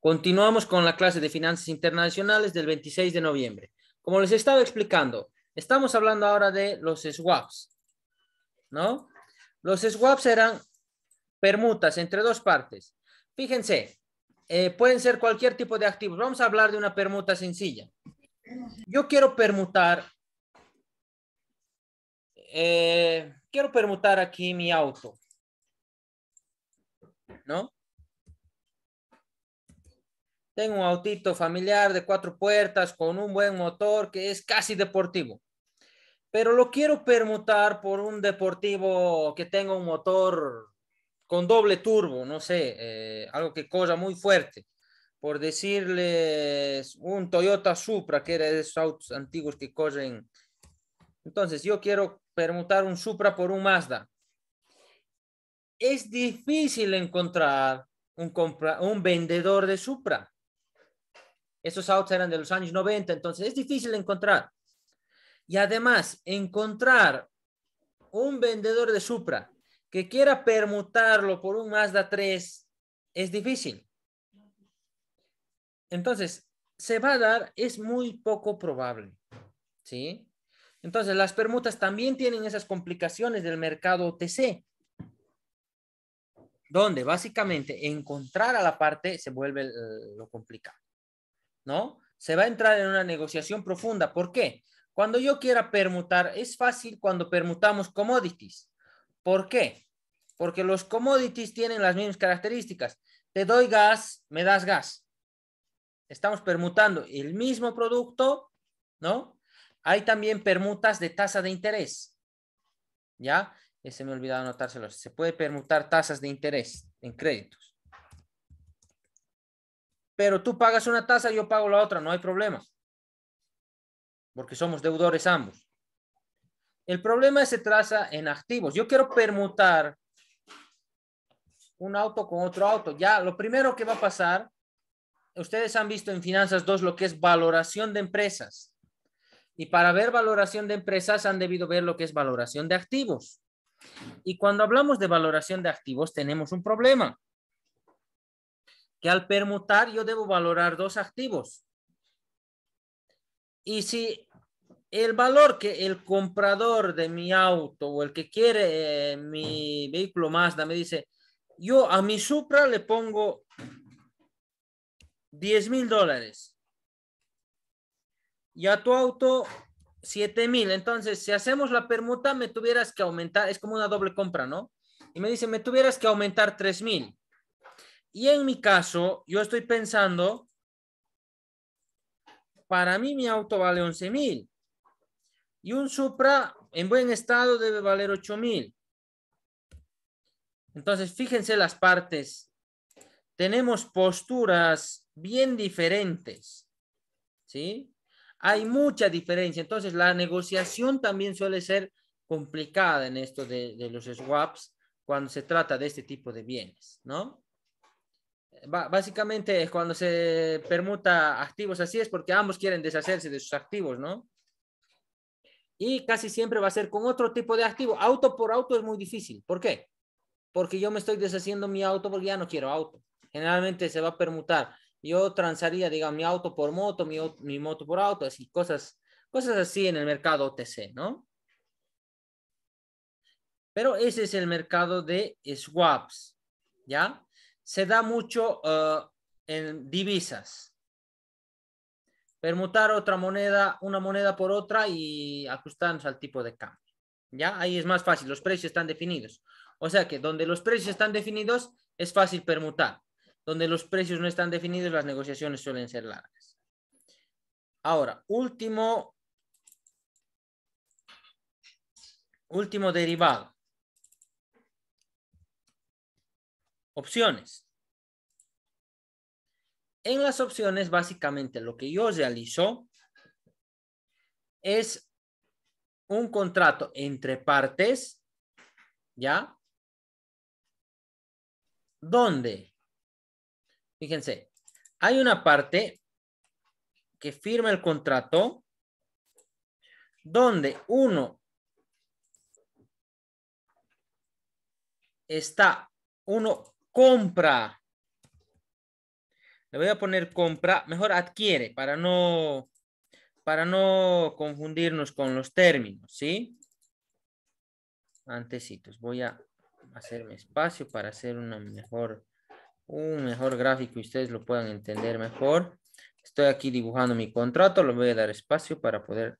Continuamos con la clase de finanzas internacionales del 26 de noviembre. Como les he estado explicando, estamos hablando ahora de los swaps, ¿no? Los swaps eran permutas entre dos partes. Fíjense, eh, pueden ser cualquier tipo de activos. Vamos a hablar de una permuta sencilla. Yo quiero permutar, eh, quiero permutar aquí mi auto, ¿no? Tengo un autito familiar de cuatro puertas con un buen motor que es casi deportivo. Pero lo quiero permutar por un deportivo que tenga un motor con doble turbo, no sé, eh, algo que cosa muy fuerte. Por decirles, un Toyota Supra, que era de esos autos antiguos que corren. Entonces, yo quiero permutar un Supra por un Mazda. Es difícil encontrar un, un vendedor de Supra. Esos outs eran de los años 90, entonces es difícil encontrar. Y además, encontrar un vendedor de Supra que quiera permutarlo por un Mazda 3 es difícil. Entonces, se va a dar, es muy poco probable. ¿Sí? Entonces, las permutas también tienen esas complicaciones del mercado OTC, donde básicamente encontrar a la parte se vuelve eh, lo complicado. ¿no? Se va a entrar en una negociación profunda. ¿Por qué? Cuando yo quiera permutar, es fácil cuando permutamos commodities. ¿Por qué? Porque los commodities tienen las mismas características. Te doy gas, me das gas. Estamos permutando el mismo producto, ¿no? Hay también permutas de tasa de interés. ¿Ya? Ese eh, me olvidado anotárselo. Se puede permutar tasas de interés en créditos pero tú pagas una tasa, yo pago la otra, no hay problema, porque somos deudores ambos. El problema se traza en activos. Yo quiero permutar un auto con otro auto. Ya lo primero que va a pasar, ustedes han visto en Finanzas 2 lo que es valoración de empresas. Y para ver valoración de empresas han debido ver lo que es valoración de activos. Y cuando hablamos de valoración de activos tenemos un problema al permutar yo debo valorar dos activos. Y si el valor que el comprador de mi auto o el que quiere eh, mi vehículo Mazda me dice, yo a mi Supra le pongo 10 mil dólares y a tu auto 7 mil. Entonces, si hacemos la permuta, me tuvieras que aumentar, es como una doble compra, ¿no? Y me dice, me tuvieras que aumentar 3 mil. Y en mi caso, yo estoy pensando, para mí mi auto vale 11,000 y un Supra en buen estado debe valer 8,000. Entonces, fíjense las partes. Tenemos posturas bien diferentes, ¿sí? Hay mucha diferencia. Entonces, la negociación también suele ser complicada en esto de, de los swaps cuando se trata de este tipo de bienes, ¿no? básicamente cuando se permuta activos, así es porque ambos quieren deshacerse de sus activos, ¿no? Y casi siempre va a ser con otro tipo de activo. Auto por auto es muy difícil. ¿Por qué? Porque yo me estoy deshaciendo mi auto porque ya no quiero auto. Generalmente se va a permutar. Yo transaría, digamos, mi auto por moto, mi, mi moto por auto, así, cosas, cosas así en el mercado OTC, ¿no? Pero ese es el mercado de swaps, ¿ya? se da mucho eh, en divisas. Permutar otra moneda, una moneda por otra y ajustarnos al tipo de cambio. ¿Ya? Ahí es más fácil, los precios están definidos. O sea que donde los precios están definidos es fácil permutar. Donde los precios no están definidos, las negociaciones suelen ser largas. Ahora, último, último derivado. Opciones. En las opciones, básicamente, lo que yo realizo es un contrato entre partes, ¿ya? Donde, fíjense, hay una parte que firma el contrato donde uno está, uno compra le voy a poner compra, mejor adquiere para no, para no confundirnos con los términos, ¿sí? Antecitos, voy a hacerme espacio para hacer una mejor, un mejor gráfico y ustedes lo puedan entender mejor. Estoy aquí dibujando mi contrato, le voy a dar espacio para poder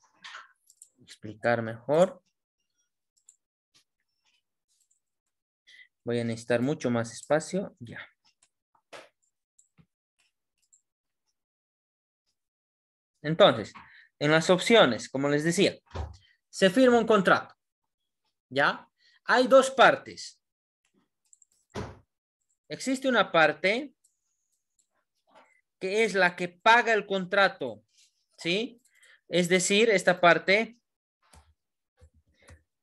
explicar mejor. Voy a necesitar mucho más espacio, ya. Entonces, en las opciones, como les decía, se firma un contrato. ¿Ya? Hay dos partes. Existe una parte que es la que paga el contrato. ¿Sí? Es decir, esta parte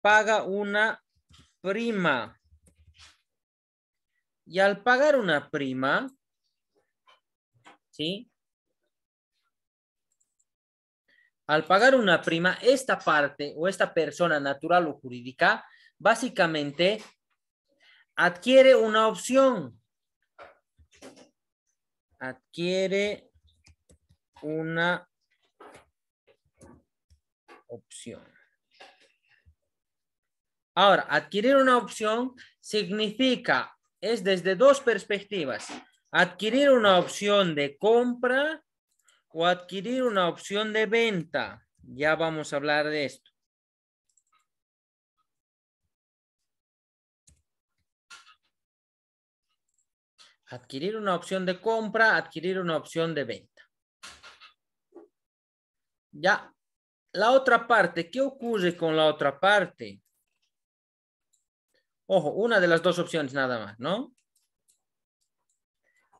paga una prima. Y al pagar una prima, ¿sí? Al pagar una prima, esta parte o esta persona natural o jurídica básicamente adquiere una opción. Adquiere una opción. Ahora, adquirir una opción significa, es desde dos perspectivas, adquirir una opción de compra o adquirir una opción de venta. Ya vamos a hablar de esto. Adquirir una opción de compra, adquirir una opción de venta. Ya. La otra parte, ¿qué ocurre con la otra parte? Ojo, una de las dos opciones nada más, ¿no?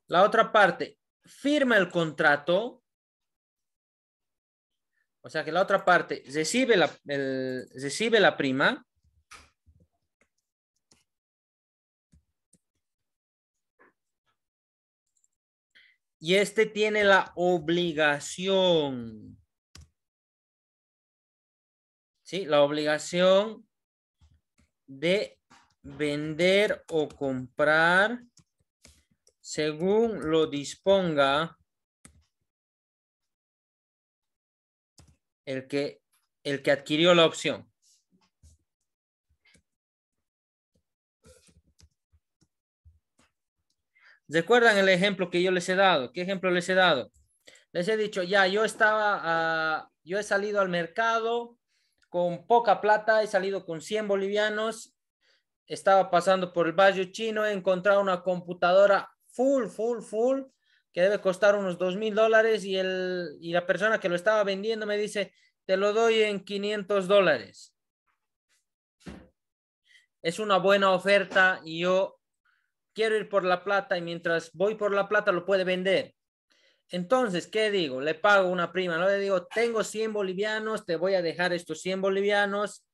La otra parte, firma el contrato, o sea que la otra parte recibe la, recibe la prima. Y este tiene la obligación. ¿Sí? La obligación de vender o comprar según lo disponga el que, el que adquirió la opción. ¿Recuerdan el ejemplo que yo les he dado? ¿Qué ejemplo les he dado? Les he dicho, ya, yo estaba, ah, yo he salido al mercado con poca plata, he salido con 100 bolivianos, estaba pasando por el barrio chino, he encontrado una computadora full, full, full, que debe costar unos dos mil dólares y, y la persona que lo estaba vendiendo me dice, te lo doy en 500 dólares. Es una buena oferta y yo quiero ir por la plata y mientras voy por la plata lo puede vender. Entonces, ¿qué digo? Le pago una prima, no le digo, tengo 100 bolivianos, te voy a dejar estos 100 bolivianos.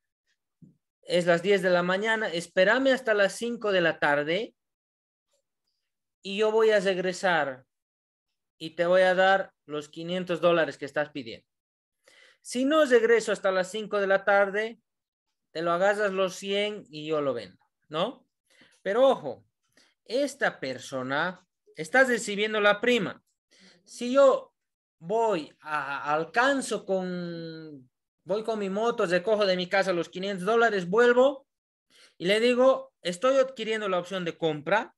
Es las 10 de la mañana, espérame hasta las 5 de la tarde y yo voy a regresar y te voy a dar los 500 dólares que estás pidiendo. Si no regreso hasta las 5 de la tarde, te lo agarras los 100 y yo lo vendo, ¿no? Pero ojo, esta persona estás recibiendo la prima. Si yo voy, a, alcanzo con, voy con mi moto, recojo de mi casa los 500 dólares, vuelvo y le digo, estoy adquiriendo la opción de compra,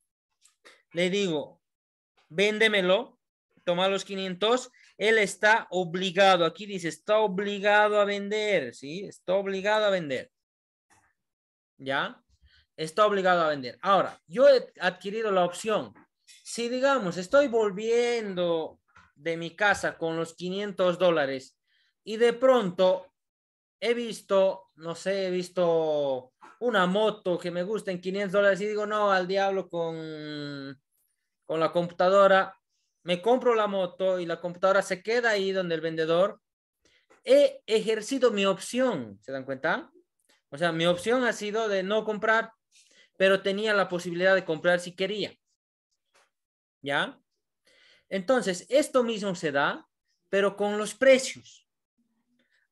le digo, véndemelo, tomar los 500, él está obligado, aquí dice, está obligado a vender, ¿sí? Está obligado a vender. ¿Ya? Está obligado a vender. Ahora, yo he adquirido la opción. Si digamos, estoy volviendo de mi casa con los 500 dólares y de pronto he visto, no sé, he visto una moto que me gusta en 500 dólares y digo, no, al diablo con, con la computadora, me compro la moto y la computadora se queda ahí donde el vendedor, he ejercido mi opción, ¿se dan cuenta? O sea, mi opción ha sido de no comprar, pero tenía la posibilidad de comprar si quería. ¿Ya? Entonces, esto mismo se da, pero con los precios.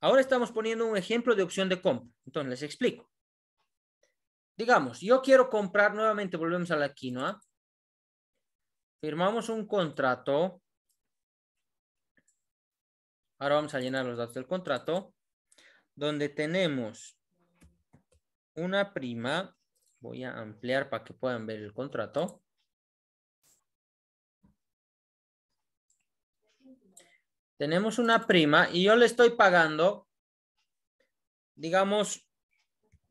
Ahora estamos poniendo un ejemplo de opción de compra. Entonces, les explico. Digamos, yo quiero comprar, nuevamente volvemos a la quinoa, firmamos un contrato. Ahora vamos a llenar los datos del contrato, donde tenemos una prima. Voy a ampliar para que puedan ver el contrato. Tenemos una prima y yo le estoy pagando, digamos,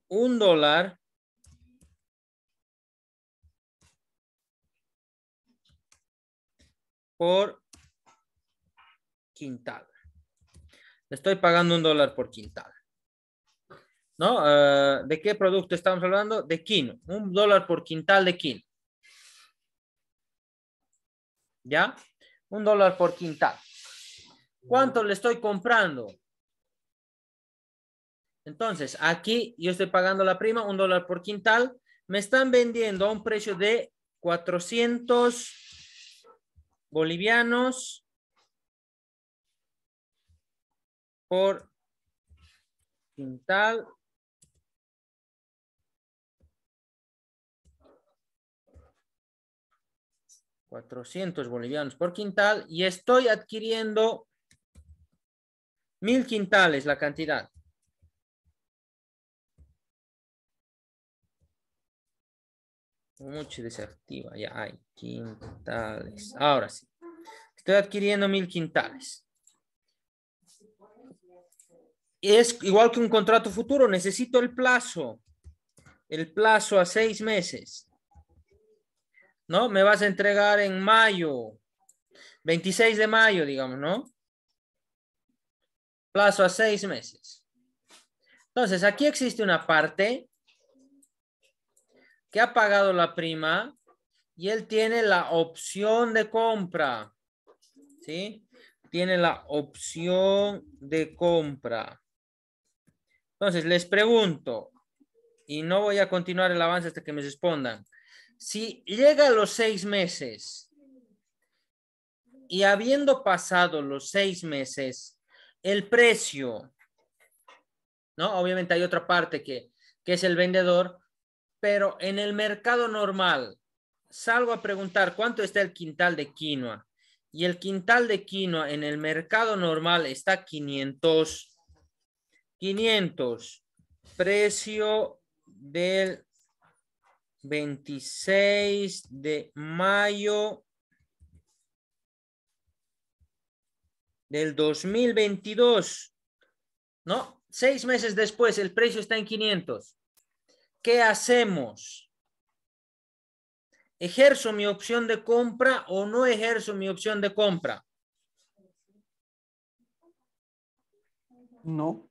un dólar por quintal. Le estoy pagando un dólar por quintal. ¿No? Eh, ¿De qué producto estamos hablando? De quino. Un dólar por quintal de quino. ¿Ya? Un dólar por quintal. ¿Cuánto le estoy comprando? Entonces, aquí yo estoy pagando la prima, un dólar por quintal. Me están vendiendo a un precio de 400 bolivianos por quintal cuatrocientos bolivianos por quintal y estoy adquiriendo mil quintales la cantidad. Mucho desactiva. Ya hay quintales. Ahora sí. Estoy adquiriendo mil quintales. Es igual que un contrato futuro. Necesito el plazo. El plazo a seis meses. ¿No? Me vas a entregar en mayo. 26 de mayo, digamos, ¿no? Plazo a seis meses. Entonces, aquí existe una parte que ha pagado la prima y él tiene la opción de compra. ¿Sí? Tiene la opción de compra. Entonces, les pregunto, y no voy a continuar el avance hasta que me respondan. Si llega a los seis meses y habiendo pasado los seis meses, el precio, ¿no? Obviamente hay otra parte que, que es el vendedor, pero en el mercado normal, salgo a preguntar cuánto está el quintal de quinoa. Y el quintal de quinoa en el mercado normal está 500. 500. Precio del 26 de mayo del 2022. No, seis meses después el precio está en 500. ¿qué hacemos? ¿Ejerzo mi opción de compra o no ejerzo mi opción de compra? No.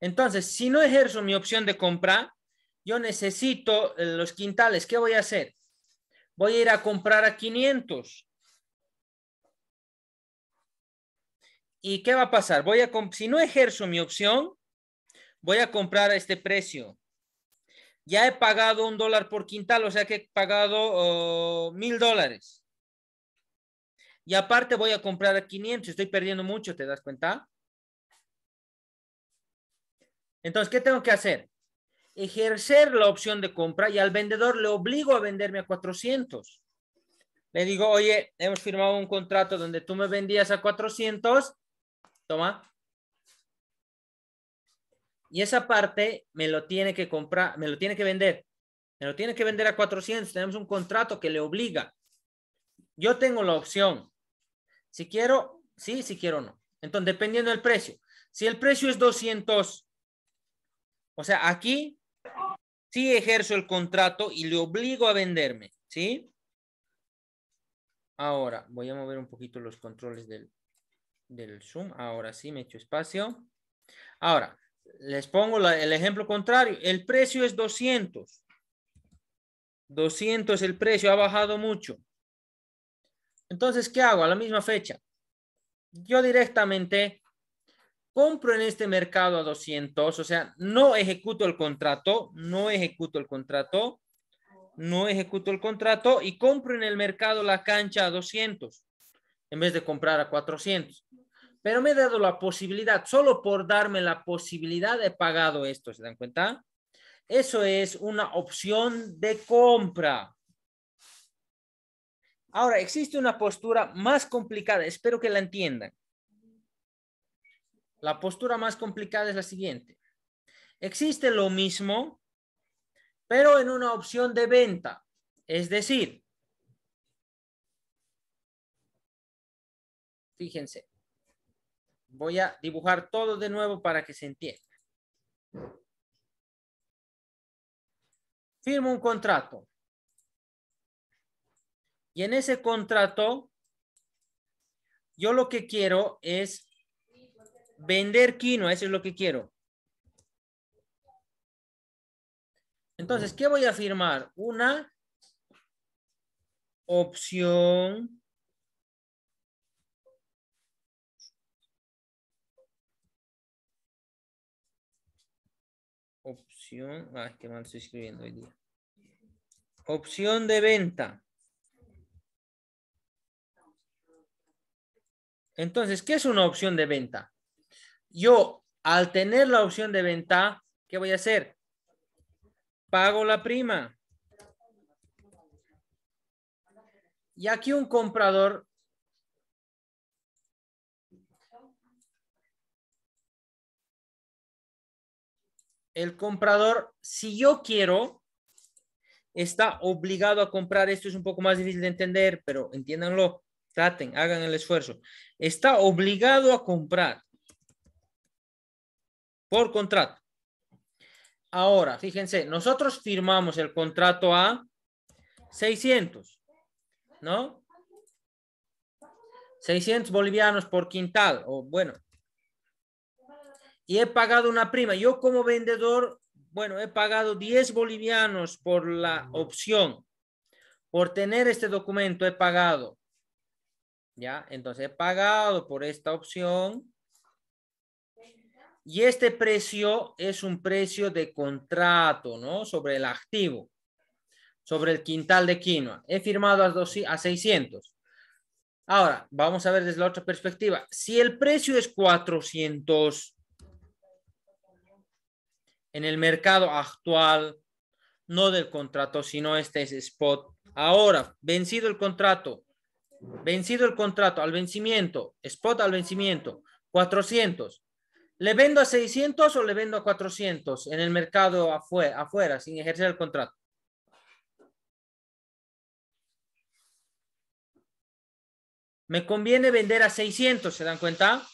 Entonces, si no ejerzo mi opción de compra, yo necesito eh, los quintales. ¿Qué voy a hacer? Voy a ir a comprar a 500. ¿Y qué va a pasar? Voy a si no ejerzo mi opción, voy a comprar a este precio. Ya he pagado un dólar por quintal, o sea que he pagado oh, mil dólares. Y aparte voy a comprar a 500, estoy perdiendo mucho, ¿te das cuenta? Entonces, ¿qué tengo que hacer? Ejercer la opción de compra y al vendedor le obligo a venderme a 400. Le digo, oye, hemos firmado un contrato donde tú me vendías a 400, toma, y esa parte me lo tiene que comprar, me lo tiene que vender. Me lo tiene que vender a 400. Tenemos un contrato que le obliga. Yo tengo la opción. Si quiero, sí, si quiero, no. Entonces, dependiendo del precio. Si el precio es 200, o sea, aquí sí ejerzo el contrato y le obligo a venderme, ¿sí? Ahora, voy a mover un poquito los controles del, del Zoom. Ahora sí, me echo espacio. Ahora, les pongo el ejemplo contrario. El precio es 200. 200 el precio, ha bajado mucho. Entonces, ¿qué hago a la misma fecha? Yo directamente compro en este mercado a 200, o sea, no ejecuto el contrato, no ejecuto el contrato, no ejecuto el contrato y compro en el mercado la cancha a 200 en vez de comprar a 400 pero me he dado la posibilidad, solo por darme la posibilidad he pagado esto, ¿se dan cuenta? Eso es una opción de compra. Ahora, existe una postura más complicada, espero que la entiendan. La postura más complicada es la siguiente. Existe lo mismo, pero en una opción de venta. Es decir, fíjense, Voy a dibujar todo de nuevo para que se entienda. Firmo un contrato. Y en ese contrato, yo lo que quiero es vender quinoa, eso es lo que quiero. Entonces, ¿qué voy a firmar? Una opción Opción, ah, mal estoy escribiendo hoy día. Opción de venta. Entonces, ¿qué es una opción de venta? Yo, al tener la opción de venta, ¿qué voy a hacer? Pago la prima. Y aquí un comprador el comprador, si yo quiero, está obligado a comprar. Esto es un poco más difícil de entender, pero entiéndanlo, traten, hagan el esfuerzo. Está obligado a comprar por contrato. Ahora, fíjense, nosotros firmamos el contrato a 600, ¿no? 600 bolivianos por quintal, o bueno, y he pagado una prima. Yo como vendedor, bueno, he pagado 10 bolivianos por la opción. Por tener este documento he pagado. ¿Ya? Entonces he pagado por esta opción. Y este precio es un precio de contrato, ¿no? Sobre el activo, sobre el quintal de quinoa. He firmado a, a 600. Ahora, vamos a ver desde la otra perspectiva. Si el precio es 400, en el mercado actual, no del contrato, sino este es spot. Ahora, vencido el contrato, vencido el contrato al vencimiento, spot al vencimiento, 400. ¿Le vendo a 600 o le vendo a 400 en el mercado afuera, afuera sin ejercer el contrato? Me conviene vender a 600, ¿se dan cuenta?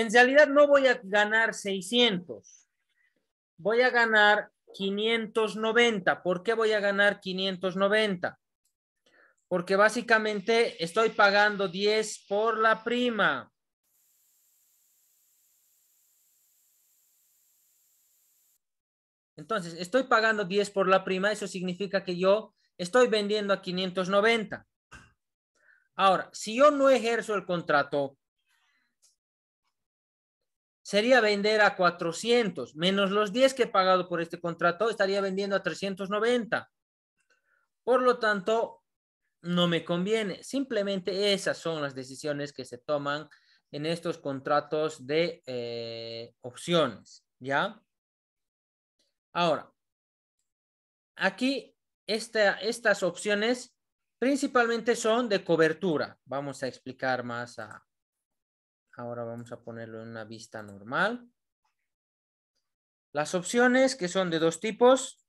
en realidad no voy a ganar 600, voy a ganar 590. ¿Por qué voy a ganar 590? Porque básicamente estoy pagando 10 por la prima. Entonces, estoy pagando 10 por la prima, eso significa que yo estoy vendiendo a 590. Ahora, si yo no ejerzo el contrato, sería vender a 400, menos los 10 que he pagado por este contrato, estaría vendiendo a 390. Por lo tanto, no me conviene. Simplemente esas son las decisiones que se toman en estos contratos de eh, opciones, ¿ya? Ahora, aquí estas opciones principalmente son de cobertura. Vamos a explicar más a, Ahora vamos a ponerlo en una vista normal. Las opciones que son de dos tipos,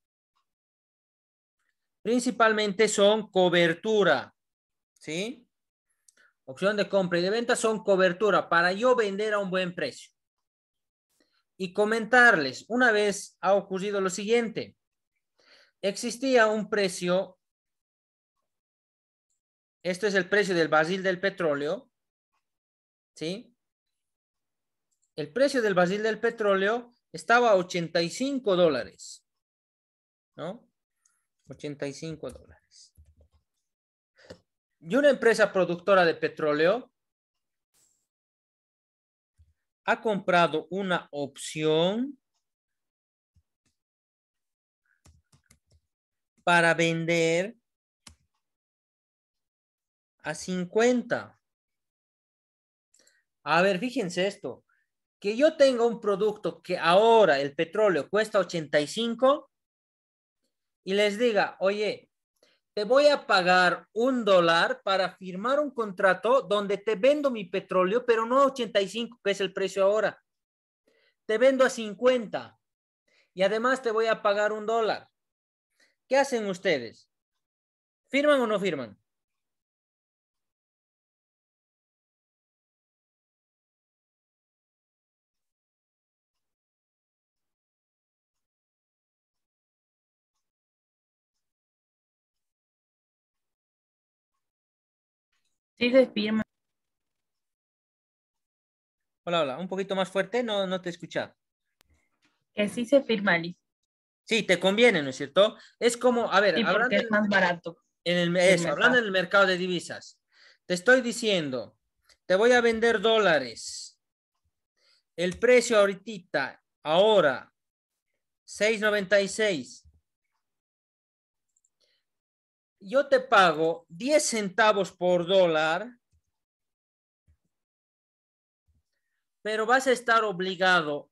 principalmente son cobertura, ¿sí? Opción de compra y de venta son cobertura para yo vender a un buen precio. Y comentarles, una vez ha ocurrido lo siguiente, existía un precio, este es el precio del basil del petróleo, ¿sí? el precio del barril del petróleo estaba a 85 dólares, ¿no? 85 dólares. Y una empresa productora de petróleo ha comprado una opción para vender a 50. A ver, fíjense esto que yo tenga un producto que ahora el petróleo cuesta 85 y les diga, oye, te voy a pagar un dólar para firmar un contrato donde te vendo mi petróleo, pero no a 85, que es el precio ahora. Te vendo a 50 y además te voy a pagar un dólar. ¿Qué hacen ustedes? ¿Firman o no firman? Sí, se firma. Hola, hola, un poquito más fuerte, no, no te escucha. Que sí se firma, Liz. Sí, te conviene, ¿no es cierto? Es como, a ver, hablando, es más barato. En el, hablando en mercado de divisas, te estoy diciendo, te voy a vender dólares. El precio ahorita, ahora, 6.96 yo te pago 10 centavos por dólar, pero vas a estar obligado,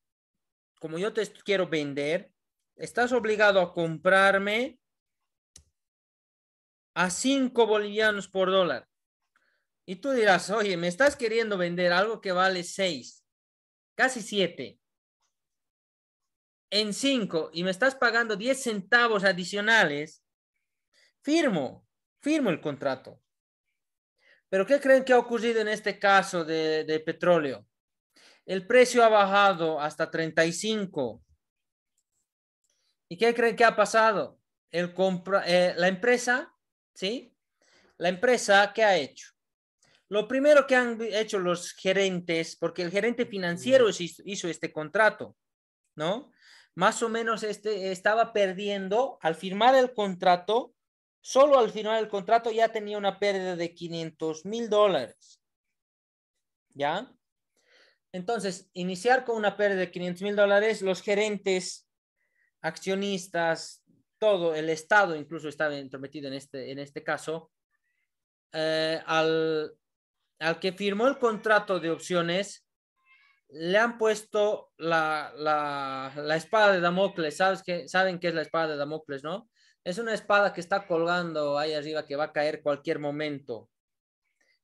como yo te quiero vender, estás obligado a comprarme a 5 bolivianos por dólar. Y tú dirás, oye, me estás queriendo vender algo que vale 6, casi 7, en 5, y me estás pagando 10 centavos adicionales firmo, firmo el contrato. Pero ¿qué creen que ha ocurrido en este caso de, petróleo? El precio ha bajado hasta 35. ¿Y qué creen que ha pasado? Eh, la empresa, ¿sí? La empresa, ¿qué ha hecho? Lo primero que han hecho los gerentes, porque el gerente financiero hizo, este contrato, ¿no? Más o menos este, estaba perdiendo, al firmar el contrato, solo al final del contrato ya tenía una pérdida de 500 mil dólares. ¿Ya? Entonces, iniciar con una pérdida de 500 mil dólares, los gerentes, accionistas, todo el Estado incluso estaba entrometido en este, en este caso, eh, al, que firmó el contrato de opciones, le han puesto la, espada de Damocles. ¿Sabes saben qué es la espada de Damocles, ¿no? Es una espada que está colgando ahí arriba que va a caer cualquier momento,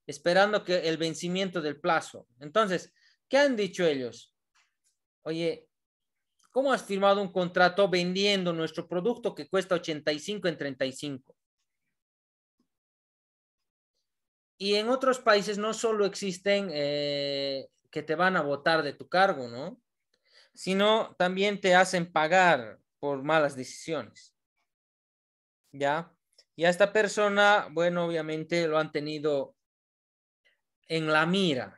esperando que el vencimiento del plazo. Entonces, ¿qué han dicho ellos? Oye, ¿cómo has firmado un contrato vendiendo nuestro producto que cuesta 85 en 35? Y en otros países no solo existen eh, que te van a votar de tu cargo, ¿no? Sino también te hacen pagar por malas decisiones. ¿ya? Y a esta persona, bueno, obviamente lo han tenido en la mira.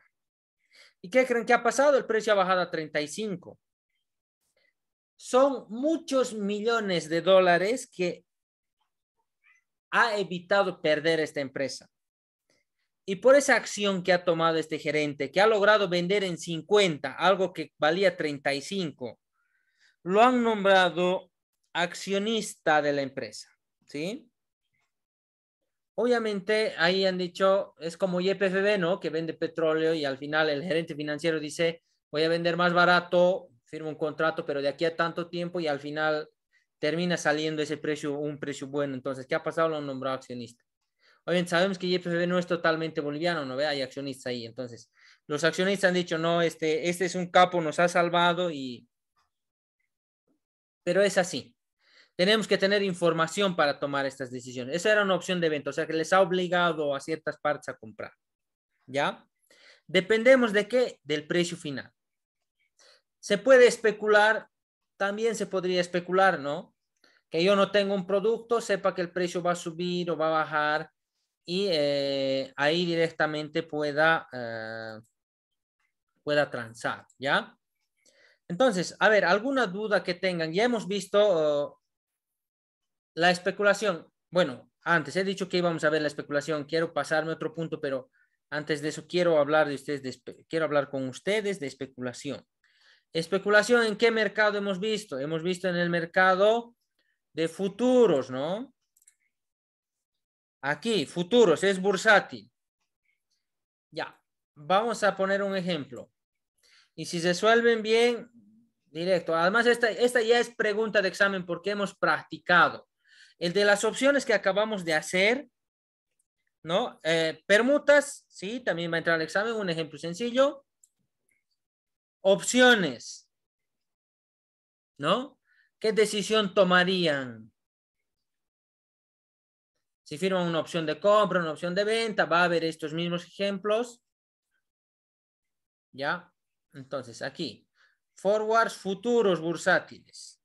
¿Y qué creen que ha pasado? El precio ha bajado a 35. Son muchos millones de dólares que ha evitado perder esta empresa. Y por esa acción que ha tomado este gerente, que ha logrado vender en 50, algo que valía 35, lo han nombrado accionista de la empresa. Obviamente ahí han dicho, es como YPFB, ¿no? Que vende petróleo y al final el gerente financiero dice, voy a vender más barato, firmo un contrato, pero de aquí a tanto tiempo y al final termina saliendo ese precio, un precio bueno. Entonces, ¿qué ha pasado? Lo han nombrado accionista. Oye, sabemos que YPFB no es totalmente boliviano, ¿no? Ve, hay accionistas ahí. Entonces, los accionistas han dicho, no, este, este es un capo, nos ha salvado y... Pero es así tenemos que tener información para tomar estas decisiones. Esa era una opción de venta, o sea que les ha obligado a ciertas partes a comprar. ¿Ya? Dependemos de qué? Del precio final. Se puede especular, también se podría especular, ¿no? Que yo no tengo un producto, sepa que el precio va a subir o va a bajar y eh, ahí directamente pueda, eh, pueda transar, ¿ya? Entonces, a ver, alguna duda que tengan. Ya hemos visto la especulación, bueno, antes he dicho que íbamos a ver la especulación, quiero pasarme a otro punto, pero antes de eso quiero hablar de ustedes, quiero hablar con ustedes de especulación. Especulación en qué mercado hemos visto? Hemos visto en el mercado de futuros, ¿no? Aquí, futuros, es bursátil. Ya, vamos a poner un ejemplo. Y si se resuelven bien, directo. Además, esta, esta ya es pregunta de examen porque hemos practicado. El de las opciones que acabamos de hacer, ¿no? Eh, permutas, sí, también va a entrar al examen, un ejemplo sencillo. Opciones, ¿no? ¿Qué decisión tomarían? Si firman una opción de compra, una opción de venta, va a haber estos mismos ejemplos. ¿Ya? Entonces, aquí, forwards futuros bursátiles.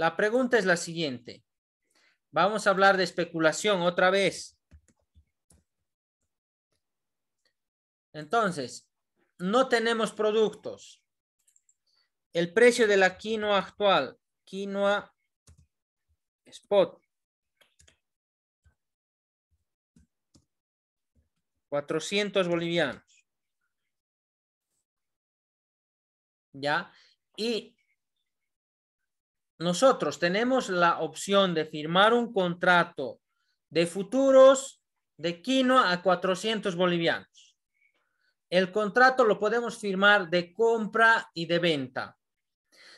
La pregunta es la siguiente. Vamos a hablar de especulación otra vez. Entonces, no tenemos productos. El precio de la quinoa actual, quinoa spot. 400 bolivianos. ¿Ya? Y nosotros tenemos la opción de firmar un contrato de futuros de quinoa a 400 bolivianos. El contrato lo podemos firmar de compra y de venta.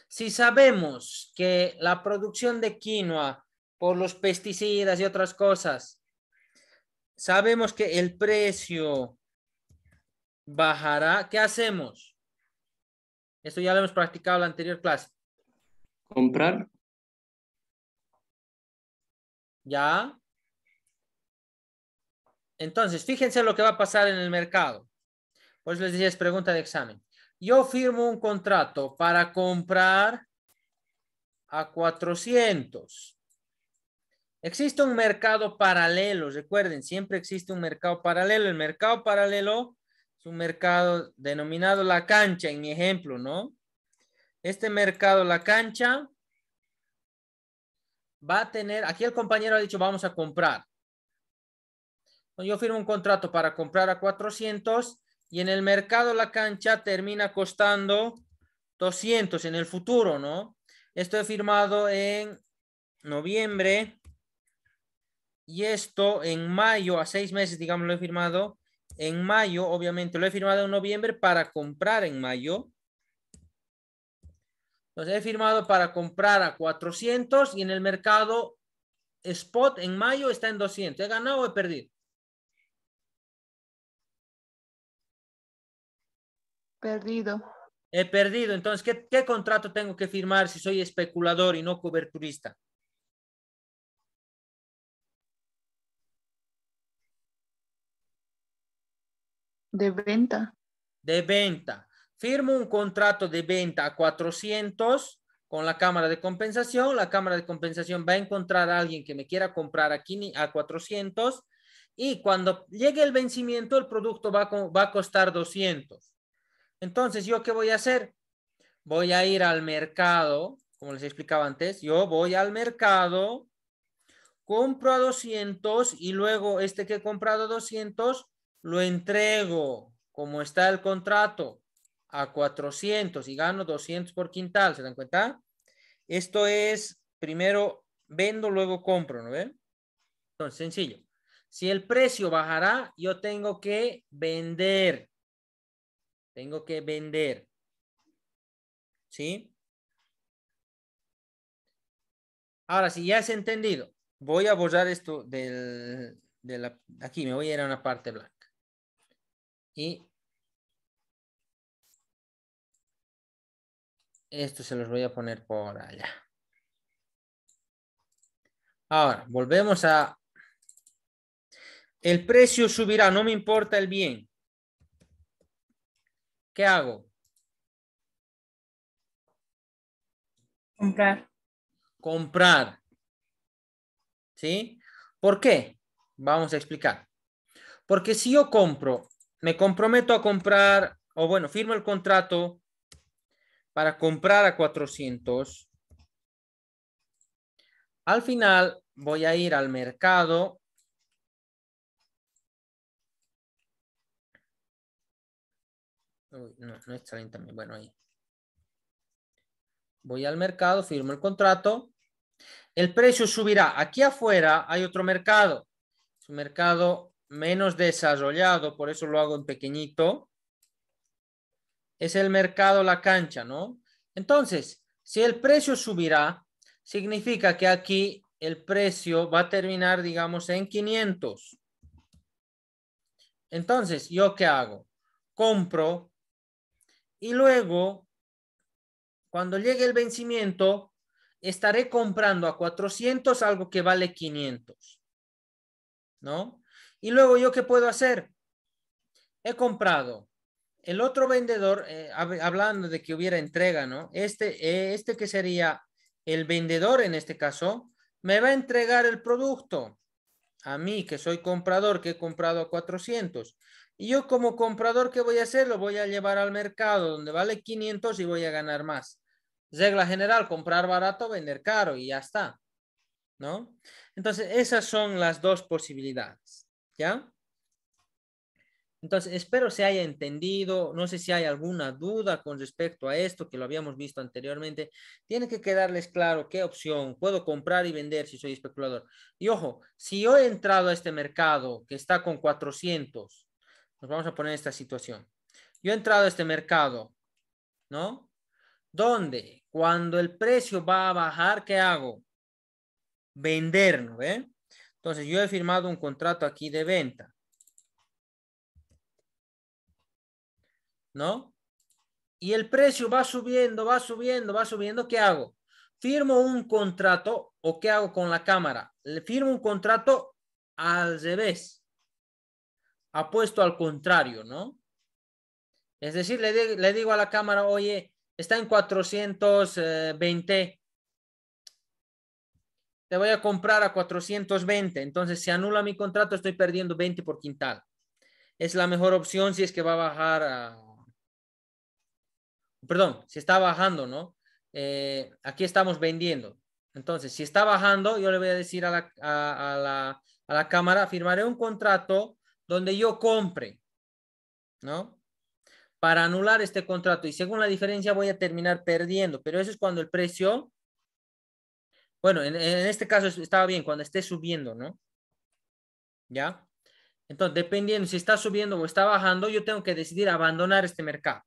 Si sabemos que la producción de quinoa por los pesticidas y otras cosas, sabemos que el precio bajará, ¿qué hacemos? Esto ya lo hemos practicado en la anterior clase. Comprar. Ya. Entonces, fíjense lo que va a pasar en el mercado. Pues les decía es pregunta de examen. Yo firmo un contrato para comprar a 400. Existe un mercado paralelo, recuerden, siempre existe un mercado paralelo. El mercado paralelo es un mercado denominado la cancha, en mi ejemplo, ¿no? Este mercado, la cancha, va a tener, aquí el compañero ha dicho, vamos a comprar. Yo firmo un contrato para comprar a 400 y en el mercado la cancha termina costando 200 en el futuro, ¿no? Esto he firmado en noviembre y esto en mayo, a seis meses, digamos, lo he firmado en mayo, obviamente lo he firmado en noviembre para comprar en mayo entonces, he firmado para comprar a 400 y en el mercado spot en mayo está en 200. ¿He ganado o he perdido? Perdido. He perdido. Entonces, ¿qué, contrato tengo que firmar si soy especulador y no coberturista? De venta. De venta firmo un contrato de venta a 400 con la cámara de compensación. La cámara de compensación va a encontrar a alguien que me quiera comprar aquí a 400 y cuando llegue el vencimiento el producto va a, costar 200. Entonces, ¿yo qué voy a hacer? Voy a ir al mercado, como les explicaba antes, yo voy al mercado, compro a 200 y luego este que he comprado 200 lo entrego como está el contrato a 400 y gano 200 por quintal, ¿se dan cuenta? Esto es, primero vendo, luego compro, ¿no ven? Entonces, sencillo. Si el precio bajará, yo tengo que vender. Tengo que vender. ¿Sí? Ahora, si ya has entendido, voy a borrar esto del, de la, aquí, me voy a ir a una parte blanca. Y Esto se los voy a poner por allá. Ahora, volvemos a... El precio subirá, no me importa el bien. ¿Qué hago? Comprar. Comprar. ¿Sí? ¿Por qué? Vamos a explicar. Porque si yo compro, me comprometo a comprar, o bueno, firmo el contrato para comprar a 400. Al final voy a ir al mercado. no, no está bien también. Bueno, ahí. Voy al mercado, firmo el contrato. El precio subirá. Aquí afuera hay otro mercado. Es un mercado menos desarrollado, por eso lo hago en pequeñito es el mercado, la cancha, ¿no? Entonces, si el precio subirá, significa que aquí el precio va a terminar, digamos, en 500. Entonces, ¿yo qué hago? Compro y luego, cuando llegue el vencimiento, estaré comprando a 400 algo que vale 500. ¿No? Y luego, ¿yo qué puedo hacer? He comprado el otro vendedor, eh, hablando de que hubiera entrega, ¿no? Este, eh, este que sería el vendedor en este caso, me va a entregar el producto a mí, que soy comprador, que he comprado a 400. Y yo como comprador, ¿qué voy a hacer? Lo voy a llevar al mercado donde vale 500 y voy a ganar más. Regla general, comprar barato, vender caro y ya está. ¿No? Entonces, esas son las dos posibilidades. ¿Ya? Entonces, espero se haya entendido. No sé si hay alguna duda con respecto a esto que lo habíamos visto anteriormente. Tiene que quedarles claro qué opción puedo comprar y vender si soy especulador. Y ojo, si yo he entrado a este mercado que está con 400, nos vamos a poner en esta situación. Yo he entrado a este mercado, ¿no? Donde cuando el precio va a bajar, ¿qué hago? Vender, ¿no? Entonces, yo he firmado un contrato aquí de venta. ¿no? Y el precio va subiendo, va subiendo, va subiendo, ¿qué hago? Firmo un contrato o qué hago con la cámara? Le firmo un contrato al revés, apuesto al contrario, ¿no? Es decir, le, le digo a la cámara, oye, está en 420 eh, te voy a comprar a 420, entonces si anula mi contrato estoy perdiendo 20 por quintal. Es la mejor opción si es que va a bajar a perdón, si está bajando, ¿no? Eh, aquí estamos vendiendo. Entonces, si está bajando, yo le voy a decir a la, cámara, firmaré un contrato donde yo compre, ¿no? Para anular este contrato y según la diferencia voy a terminar perdiendo, pero eso es cuando el precio, bueno, en, en este caso estaba bien, cuando esté subiendo, ¿no? ¿Ya? Entonces, dependiendo si está subiendo o está bajando, yo tengo que decidir abandonar este mercado.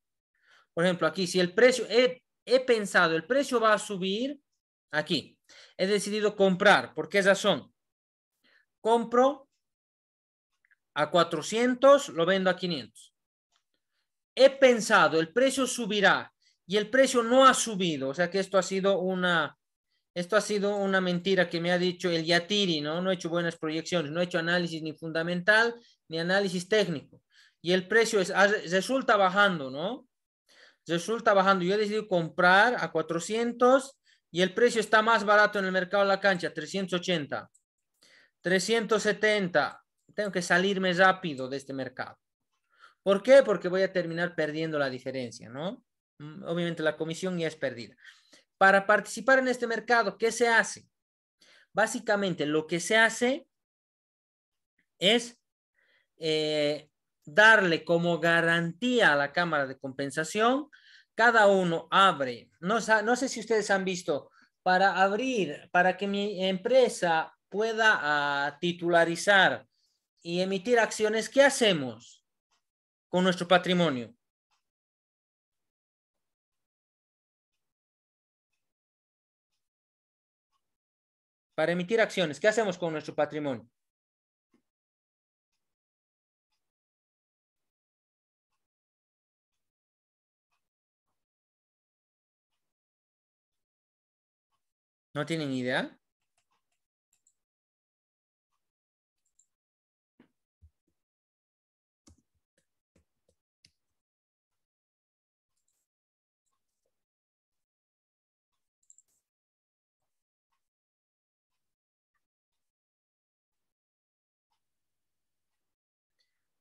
Por ejemplo, aquí, si el precio, he, pensado, el precio va a subir aquí. He decidido comprar. ¿Por qué razón? Compro a 400, lo vendo a 500. He pensado, el precio subirá y el precio no ha subido. O sea que esto ha sido una, esto ha sido una mentira que me ha dicho el Yatiri, ¿no? No he hecho buenas proyecciones, no he hecho análisis ni fundamental ni análisis técnico. Y el precio es, resulta bajando, ¿no? resulta bajando. Yo he decidido comprar a 400 y el precio está más barato en el mercado de la cancha, 380, 370. Tengo que salirme rápido de este mercado. ¿Por qué? Porque voy a terminar perdiendo la diferencia, ¿no? Mm, obviamente la comisión ya es perdida. Para participar en este mercado, ¿qué se hace? Básicamente lo que se hace es eh, darle como garantía a la Cámara de Compensación, cada uno abre, no, no sé si ustedes han visto, para abrir, para que mi empresa pueda ah, titularizar y emitir acciones, ¿qué hacemos con nuestro patrimonio? Para emitir acciones, ¿qué hacemos con nuestro patrimonio? ¿No tienen idea?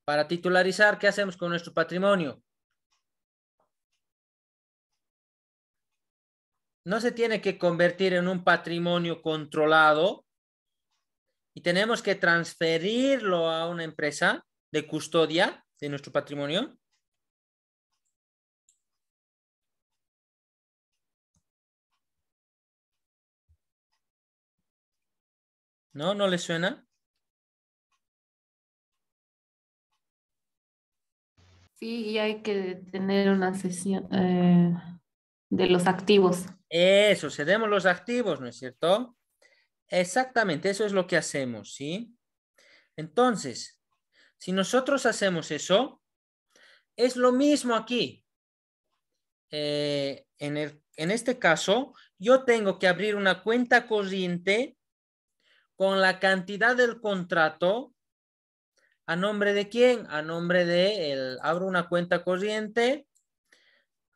Para titularizar, ¿qué hacemos con nuestro patrimonio? no se tiene que convertir en un patrimonio controlado y tenemos que transferirlo a una empresa de custodia de nuestro patrimonio. ¿No? ¿No le suena? Sí, y hay que tener una sesión eh, de los activos. Eso, cedemos los activos, ¿no es cierto? Exactamente, eso es lo que hacemos, ¿sí? Entonces, si nosotros hacemos eso, es lo mismo aquí. Eh, en, en este caso, yo tengo que abrir una cuenta corriente con la cantidad del contrato. ¿A nombre de quién? A nombre de el. Abro una cuenta corriente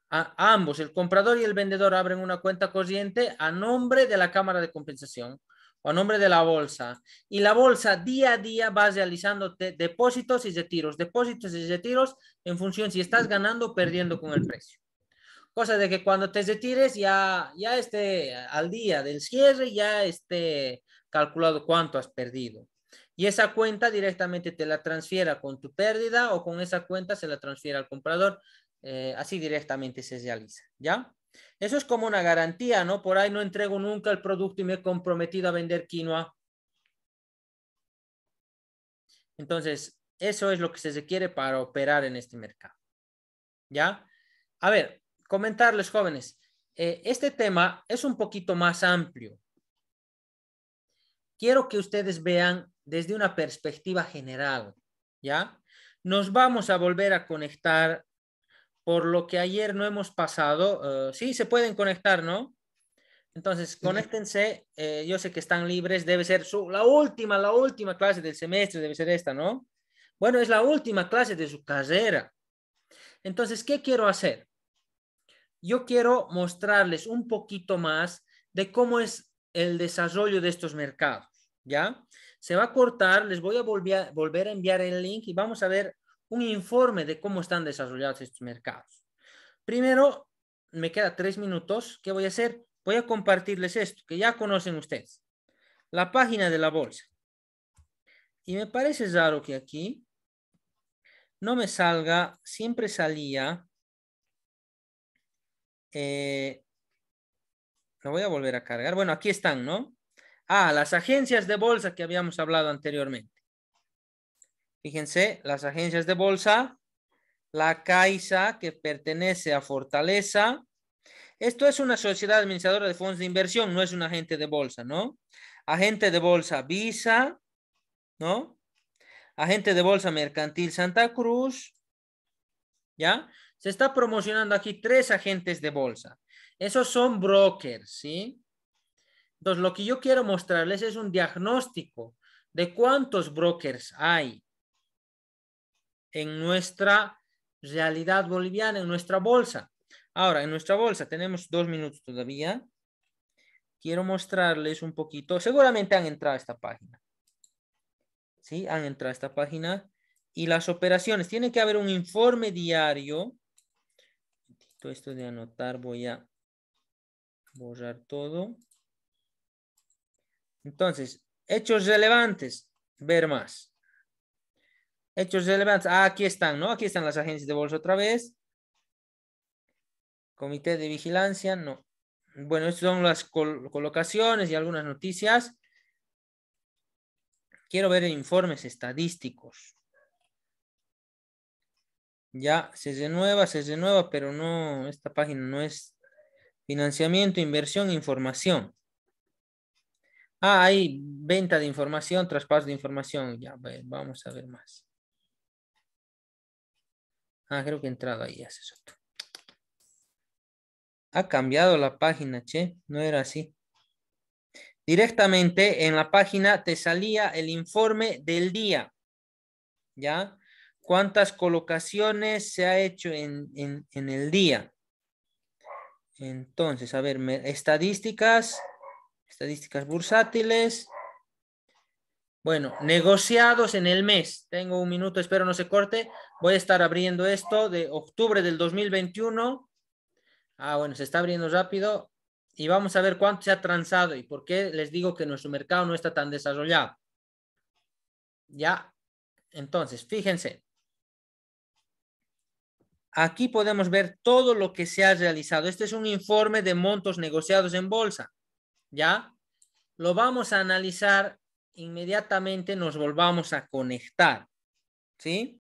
ambos, el comprador y el vendedor, abren una cuenta corriente a nombre de la Cámara de Compensación o a nombre de la bolsa. Y la bolsa día a día va realizando depósitos y retiros, depósitos y retiros en función si estás ganando o perdiendo con el precio. Cosa de que cuando te retires ya, ya esté al día del cierre, ya esté calculado cuánto has perdido. Y esa cuenta directamente te la transfiera con tu pérdida o con esa cuenta se la transfiera al comprador eh, así directamente se realiza, ¿ya? Eso es como una garantía, ¿no? Por ahí no entrego nunca el producto y me he comprometido a vender quinoa. Entonces, eso es lo que se requiere para operar en este mercado, ¿ya? A ver, comentarles, jóvenes, eh, este tema es un poquito más amplio. Quiero que ustedes vean desde una perspectiva general, ¿ya? Nos vamos a volver a conectar por lo que ayer no hemos pasado. Eh, sí, se pueden conectar, ¿no? Entonces, conéctense. Eh, yo sé que están libres. Debe ser su, la última, la última clase del semestre, debe ser esta, ¿no? Bueno, es la última clase de su carrera. Entonces, ¿qué quiero hacer? Yo quiero mostrarles un poquito más de cómo es el desarrollo de estos mercados, ¿ya? Se va a cortar, les voy a volver a enviar el link y vamos a ver un informe de cómo están desarrollados estos mercados. Primero, me queda tres minutos. ¿Qué voy a hacer? Voy a compartirles esto, que ya conocen ustedes. La página de la bolsa. Y me parece raro que aquí no me salga, siempre salía. Eh, lo voy a volver a cargar. Bueno, aquí están, ¿no? Ah, las agencias de bolsa que habíamos hablado anteriormente. Fíjense, las agencias de bolsa, la Caixa, que pertenece a Fortaleza. Esto es una sociedad administradora de fondos de inversión, no es un agente de bolsa, ¿no? Agente de bolsa Visa, ¿no? Agente de bolsa mercantil Santa Cruz, ¿ya? Se está promocionando aquí tres agentes de bolsa. Esos son brokers, ¿sí? Entonces, lo que yo quiero mostrarles es un diagnóstico de cuántos brokers hay en nuestra realidad boliviana, en nuestra bolsa. Ahora, en nuestra bolsa tenemos dos minutos todavía. Quiero mostrarles un poquito. Seguramente han entrado a esta página. ¿Sí? Han entrado a esta página. Y las operaciones. Tiene que haber un informe diario. Todo esto de anotar voy a borrar todo. Entonces, hechos relevantes. Ver más. Hechos relevantes. Ah, aquí están, ¿no? Aquí están las agencias de bolsa otra vez. Comité de vigilancia, no. Bueno, estas son las colocaciones y algunas noticias. Quiero ver informes estadísticos. Ya se renueva, se renueva, pero no, esta página no es financiamiento, inversión, información. Ah, hay venta de información, traspaso de información. Ya, vamos a ver más. Ah, creo que he entrado ahí, hace Ha cambiado la página, che, no era así. Directamente en la página te salía el informe del día. ¿Ya? ¿Cuántas colocaciones se ha hecho en, en, en el día? Entonces, a ver, estadísticas, estadísticas bursátiles, bueno, negociados en el mes. Tengo un minuto, espero no se corte. Voy a estar abriendo esto de octubre del 2021. Ah, bueno, se está abriendo rápido. Y vamos a ver cuánto se ha transado y por qué les digo que nuestro mercado no está tan desarrollado. Ya, entonces, fíjense. Aquí podemos ver todo lo que se ha realizado. Este es un informe de montos negociados en bolsa. ¿Ya? Lo vamos a analizar inmediatamente nos volvamos a conectar. ¿Sí?